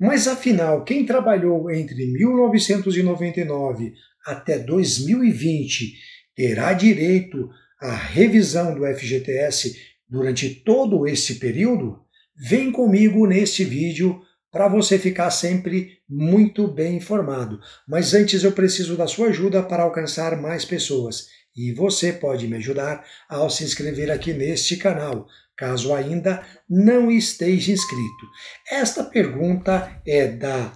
Mas afinal, quem trabalhou entre 1999 até 2020 terá direito à revisão do FGTS durante todo esse período? Vem comigo neste vídeo para você ficar sempre muito bem informado. Mas antes eu preciso da sua ajuda para alcançar mais pessoas. E você pode me ajudar ao se inscrever aqui neste canal caso ainda não esteja inscrito. Esta pergunta é da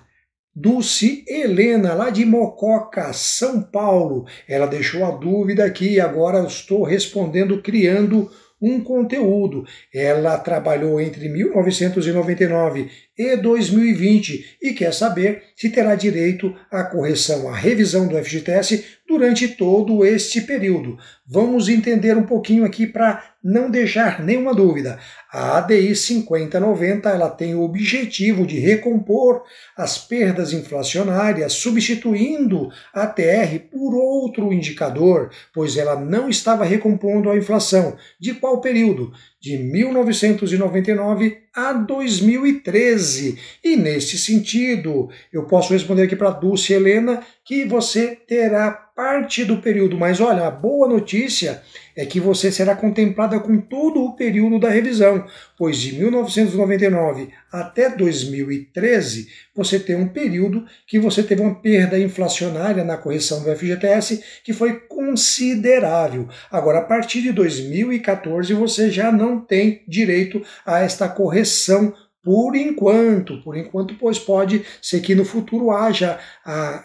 Dulce Helena, lá de Mococa, São Paulo. Ela deixou a dúvida aqui e agora estou respondendo criando um conteúdo. Ela trabalhou entre 1999 e 2020 e quer saber se terá direito à correção, à revisão do FGTS durante todo este período. Vamos entender um pouquinho aqui para não deixar nenhuma dúvida. A ADI 5090 ela tem o objetivo de recompor as perdas inflacionárias, substituindo a TR por outro indicador, pois ela não estava recompondo a inflação. De qual período? de 1999 a 2013. E nesse sentido, eu posso responder aqui para Dulce Helena que você terá parte do período, mas olha, a boa notícia é que você será contemplada com todo o período da revisão, pois de 1999 até 2013 você tem um período que você teve uma perda inflacionária na correção do FGTS que foi considerável. Agora, a partir de 2014 você já não tem direito a esta correção por enquanto, por enquanto, pois pode ser que no futuro haja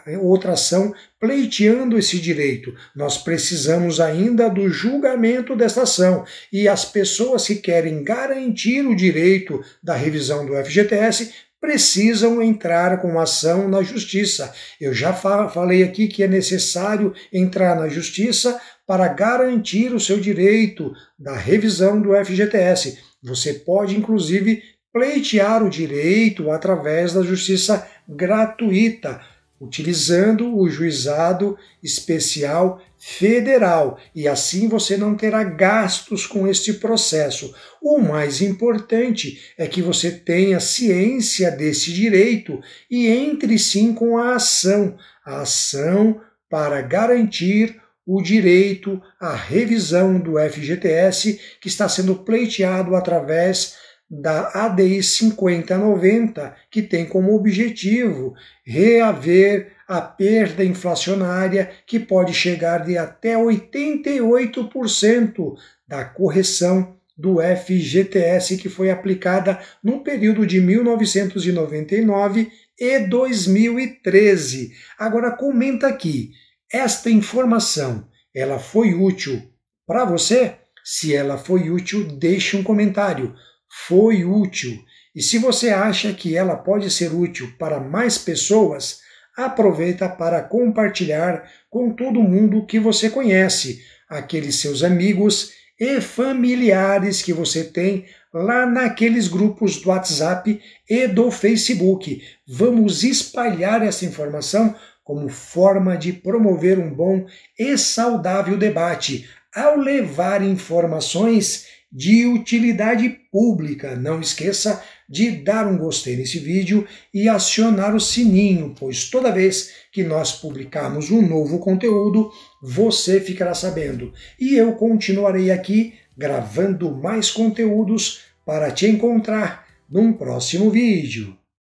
é, outra ação pleiteando esse direito. Nós precisamos ainda do julgamento dessa ação e as pessoas que querem garantir o direito da revisão do FGTS precisam entrar com ação na justiça. Eu já falei aqui que é necessário entrar na justiça para garantir o seu direito da revisão do FGTS. Você pode, inclusive, pleitear o direito através da justiça gratuita, utilizando o juizado especial federal, e assim você não terá gastos com este processo. O mais importante é que você tenha ciência desse direito e entre sim com a ação, a ação para garantir o direito à revisão do FGTS que está sendo pleiteado através da ADI 5090, que tem como objetivo reaver a perda inflacionária que pode chegar de até 88% da correção do FGTS que foi aplicada no período de 1999 e 2013. Agora comenta aqui, esta informação, ela foi útil para você? Se ela foi útil, deixe um comentário foi útil. E se você acha que ela pode ser útil para mais pessoas, aproveita para compartilhar com todo mundo que você conhece, aqueles seus amigos e familiares que você tem lá naqueles grupos do WhatsApp e do Facebook. Vamos espalhar essa informação como forma de promover um bom e saudável debate ao levar informações de utilidade pública. Não esqueça de dar um gostei nesse vídeo e acionar o sininho, pois toda vez que nós publicarmos um novo conteúdo, você ficará sabendo. E eu continuarei aqui gravando mais conteúdos para te encontrar num próximo vídeo.